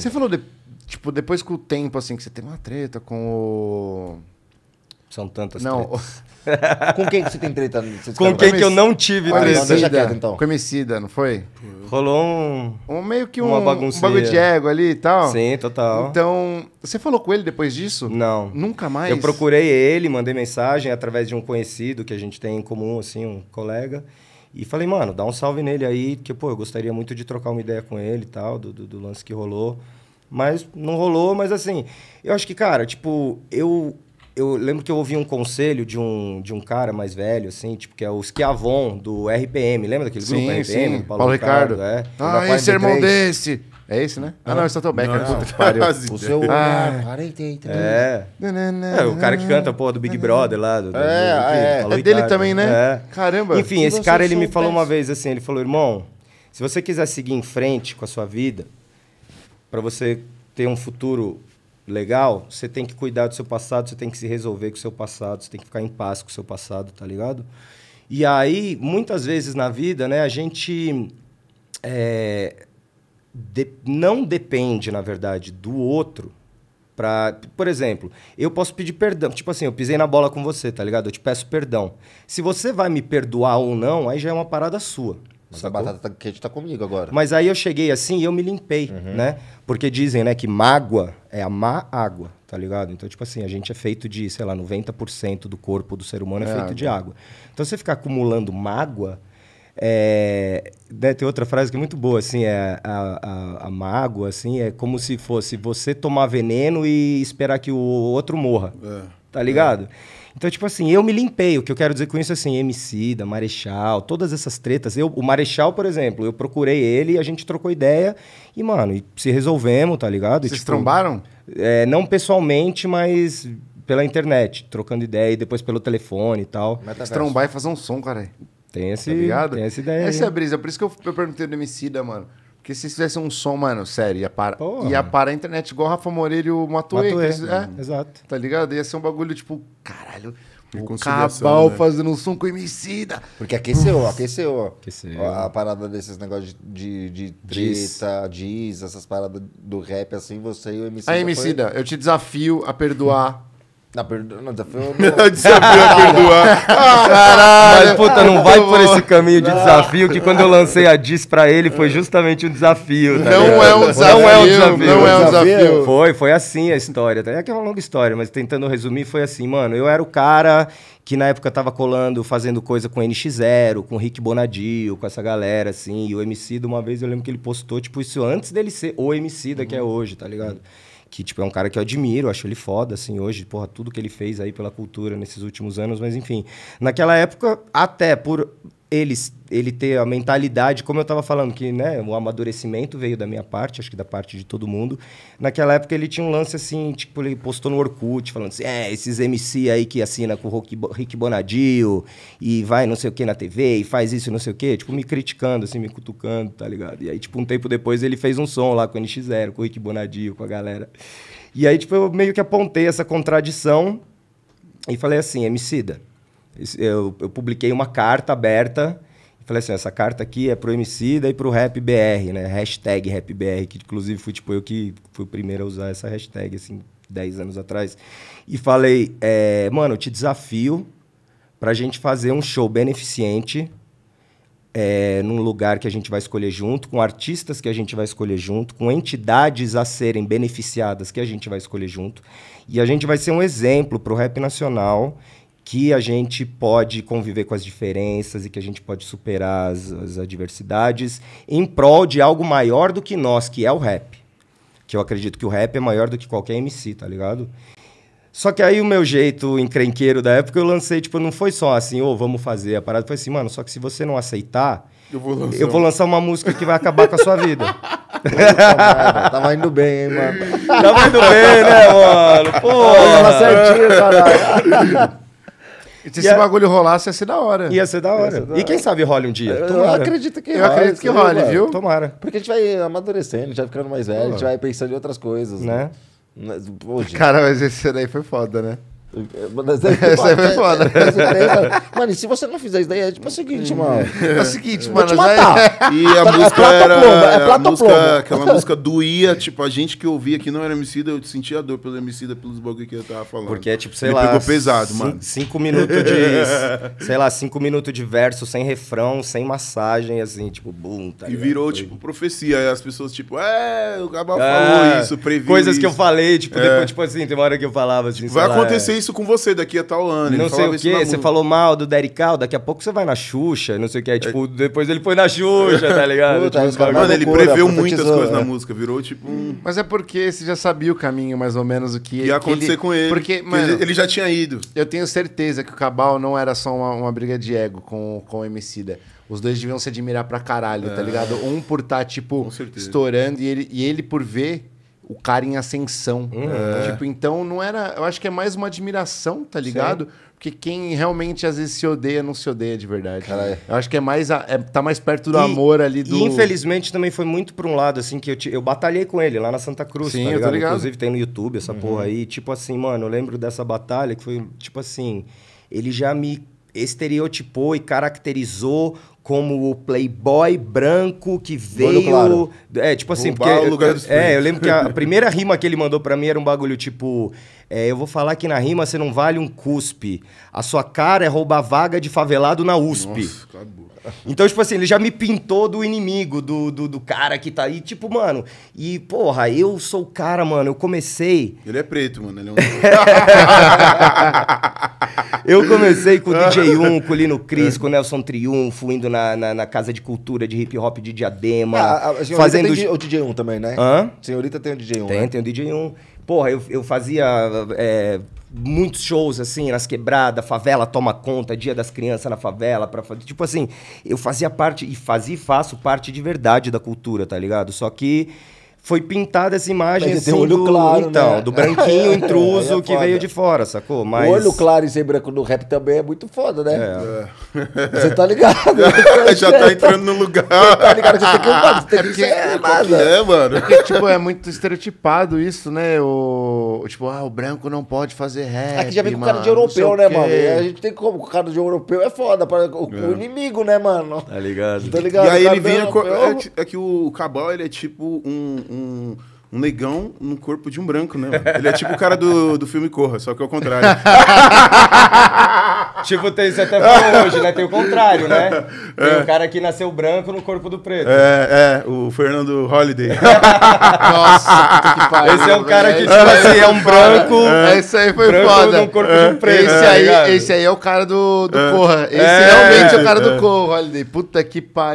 Você falou, de, tipo, depois com o tempo, assim, que você teve uma treta com o... São tantas não, tretas. com quem que você tem treta? Você com quem que eu não tive treta. então. Com Emicida, não foi? Rolou um... um meio que um, uma baguncinha. um bagulho de ego ali e tal. Sim, total. Então, você falou com ele depois disso? Não. Nunca mais? Eu procurei ele, mandei mensagem através de um conhecido que a gente tem em comum, assim, um colega. E falei, mano, dá um salve nele aí, que, pô, eu gostaria muito de trocar uma ideia com ele e tal, do, do, do lance que rolou. Mas não rolou, mas assim, eu acho que, cara, tipo, eu eu lembro que eu ouvi um conselho de um, de um cara mais velho, assim, tipo, que é o Schiavon, do RPM. Lembra daquele sim, grupo RPM? Sim. Paulo, Paulo Ricardo. Ricardo é. Ah, esse irmão desse. É esse, né? Ah, não, esse é o Tobecker. Não, não, é pariu. O seu... Ah, 43. Ah, é. é. O cara que canta, porra, do Big é. Brother lá. Do, do, é, é, do, é, é dele também, né? É. Caramba. Enfim, esse cara, ele me falou uma vez assim, ele falou, irmão, se você quiser seguir em frente com a sua vida, para você ter um futuro legal, você tem que cuidar do seu passado, você tem que se resolver com o seu passado, você tem que ficar em paz com o seu passado, tá ligado? E aí, muitas vezes na vida, né, a gente é, de, não depende, na verdade, do outro. Pra, por exemplo, eu posso pedir perdão. Tipo assim, eu pisei na bola com você, tá ligado? Eu te peço perdão. Se você vai me perdoar ou não, aí já é uma parada sua. Essa a batata tá, quente tá comigo agora. Mas aí eu cheguei assim e eu me limpei, uhum. né? Porque dizem, né, que mágoa é a má água, tá ligado? Então, tipo assim, a gente é feito de, sei lá, 90% do corpo do ser humano é, é feito água. de água. Então, você ficar acumulando mágoa, é, né, tem outra frase que é muito boa, assim, é a, a, a, mágoa, assim, é como se fosse você tomar veneno e esperar que o outro morra, é, tá ligado? É. Então, tipo assim, eu me limpei. O que eu quero dizer com isso, é assim, MC, da Marechal, todas essas tretas. Eu, o Marechal, por exemplo, eu procurei ele, a gente trocou ideia e, mano, e se resolvemos, tá ligado? Vocês e, tipo, trombaram? É, não pessoalmente, mas pela internet, trocando ideia e depois pelo telefone e tal. Metaverso. Trombar e fazer um som, cara. Tem tá esse, tá tem essa ideia. Essa é a brisa. Por isso que eu, eu perguntei do da mano. Porque se tivesse um som, mano, sério, ia parar. ia para a internet, igual Rafa Moreira e o Matuê. É, é, Exato. Tá ligado? Ia ser um bagulho, tipo, caralho, o Cabal né? fazendo um som com emicida Porque aqueceu, aqueceu. Aqueceu. A parada desses negócios de, de, de treta, diz. essas paradas do rap, assim, você e o emicida A homicida, foi... eu te desafio a perdoar na perdoa. Não, tá desafio a perdoar. Caralho. Mas, puta, não vai por esse caminho de desafio, que quando eu lancei a Diz pra ele, foi justamente um desafio. Tá não, é um é desafio não é um desafio. Não é um desafio. Foi, foi assim a história. Tá? É que é uma longa história, mas tentando resumir, foi assim, mano. Eu era o cara que na época tava colando, fazendo coisa com NX0, com Rick Bonadio, com essa galera, assim. E o MC, uma vez, eu lembro que ele postou, tipo, isso antes dele ser o MC da que uhum. é hoje, tá ligado? Uhum que tipo é um cara que eu admiro, acho ele foda assim hoje, porra, tudo que ele fez aí pela cultura nesses últimos anos, mas enfim, naquela época até por ele, ele ter a mentalidade, como eu estava falando, que né, o amadurecimento veio da minha parte, acho que da parte de todo mundo. Naquela época ele tinha um lance assim, tipo, ele postou no Orkut, falando assim: é, esses MC aí que assina com o Rick Bonadio e vai não sei o que na TV e faz isso não sei o que, tipo, me criticando, assim, me cutucando, tá ligado? E aí, tipo, um tempo depois ele fez um som lá com o NX0, com o Rick Bonadio, com a galera. E aí, tipo, eu meio que apontei essa contradição e falei assim: da eu, eu publiquei uma carta aberta. Falei assim, essa carta aqui é pro Emicida e pro Rap BR, né? Hashtag Rap BR, que inclusive fui tipo eu que fui o primeiro a usar essa hashtag, assim, 10 anos atrás. E falei, é, mano, eu te desafio pra gente fazer um show beneficente é, num lugar que a gente vai escolher junto, com artistas que a gente vai escolher junto, com entidades a serem beneficiadas que a gente vai escolher junto. E a gente vai ser um exemplo pro Rap Nacional que a gente pode conviver com as diferenças e que a gente pode superar as, as adversidades em prol de algo maior do que nós, que é o rap. Que eu acredito que o rap é maior do que qualquer MC, tá ligado? Só que aí o meu jeito encrenqueiro da época eu lancei, tipo, não foi só assim, ô, oh, vamos fazer a parada. Foi assim, mano, só que se você não aceitar, eu vou lançar, eu vou lançar uma música que vai acabar com a sua vida. Puta, Tava indo bem, hein, mano. Tava indo bem, né, mano? Pô, ela certinho, caralho se e esse a... bagulho rolasse, ia ser da hora. Ia ser da hora. Ser da E quem sabe role um dia? Eu, eu acredito que eu role. acredito que role, viu? Tomara. Porque a gente vai amadurecendo, a gente vai ficando mais velho, Tomara. a gente vai pensando em outras coisas. Né? né? Hoje. Cara, mas esse daí foi foda, né? Mas é Essa aí foi foda. É mano, e se você não fizer isso daí, é tipo o seguinte, mano. É o seguinte, mano. Vou te é- matar. E a música é era... Ploma, é a música, aquela música doía, tipo, a gente que ouvia que não era homicida, eu sentia a dor pelo homicida, pelos bagulho que eu tava falando. Porque é tipo, sei Ele lá... pegou pesado, mano. Cinco minutos de... sei lá, cinco minutos de verso, sem refrão, sem massagem, assim, tipo, bum, tá E virou, tipo, profecia. Aí as pessoas, tipo, é, o Gabal é, falou isso, previu Coisas isso. que eu falei, tipo, depois, tipo assim, tem uma hora que eu falava, assim, tipo, Vai acontecer isso com você daqui a tal ano. Não sei o quê, você falou mal do Derek Cal, daqui a pouco você vai na Xuxa, não sei o quê. É. tipo, depois ele foi na Xuxa, tá ligado? Puta, tipo, cara, mano, ele preveu muitas coisas é. na né? música, virou tipo um... Mas é porque você já sabia o caminho, mais ou menos, o que... Ia acontecer ele... com ele, porque mano, ele, ele já tinha ido. Eu tenho certeza que o Cabal não era só uma, uma briga de ego com, com o Emicida. Os dois deviam se admirar pra caralho, tá é. tá ligado? Um por estar, tá, tipo, estourando e ele, e ele por ver o cara em ascensão. Uhum. É. É. Tipo, então não era. Eu acho que é mais uma admiração, tá ligado? Sim. Porque quem realmente às vezes se odeia, não se odeia de verdade. Caralho. Né? É. Eu acho que é mais. A, é, tá mais perto do e, amor ali do. E infelizmente também foi muito pra um lado, assim, que eu, te, eu batalhei com ele lá na Santa Cruz. Sim, tá ligado? ligado? Inclusive tem no YouTube essa uhum. porra aí. Tipo assim, mano, eu lembro dessa batalha que foi tipo assim. Ele já me estereotipou e caracterizou como o playboy branco que veio. Claro. É, tipo assim, porque. O lugar é, eu lembro que a primeira rima que ele mandou para mim era um bagulho tipo. É, eu vou falar que na rima você não vale um cuspe. A sua cara é roubar vaga de favelado na USP. Nossa, acabou. Então, tipo assim, ele já me pintou do inimigo, do, do, do cara que tá aí. Tipo, mano, e porra, eu sou o cara, mano. Eu comecei. Ele é preto, mano. Ele é um. eu comecei com o DJ 1, com o Lino Cris, com o Nelson Triunfo, indo na, na, na, Casa de Cultura de Hip Hop de Diadema. Ah, a, a fazendo tem o DJ 1 também, né? Hã? Senhorita tem o DJ 1. Tem, né? tem o DJ 1. Porra, eu, eu fazia é, muitos shows, assim, nas quebradas, favela toma conta, dia das crianças na favela. tipo assim, eu fazia parte, e fazia e faço parte de verdade da cultura, tá ligado? Só que foi pintada essa imagem assim, olho do, claro, então, né? do branquinho é, intruso é que veio de fora, sacou? Mas... O olho claro e ser branco no rap também é muito foda, né? É. Você tá ligado? Né? já tá entrando no lugar. Você tá ligado? Você tem que, mano, é, é, é, mano. Porque, tipo, é muito estereotipado isso, né? O, tipo, ah, o branco não pode fazer rap, Aqui já vem com cara de europeu, né, mano? A gente tem como, o cara de europeu é foda, pra, o, é. o inimigo, né, mano? Tá ligado? Tá ligado? E aí ele vinha... É, que o Cabal, ele é tipo um um, um negão no corpo de um branco, né? Ele é tipo o cara do, do filme Corra, só que é o contrário. tipo, tem, isso até hoje, né? Tem o contrário, né? Tem o é. um cara que nasceu branco no corpo do preto. É, é, o Fernando Holiday. Nossa, que pariu. Esse é um cara que, tipo assim, é um é. branco. É. Esse aí foi branco foda. no corpo é. de um é. preto. Esse, tá aí, esse aí é o cara do, do Corra. Esse realmente é o cara do Corra, Holiday. Puta que pariu.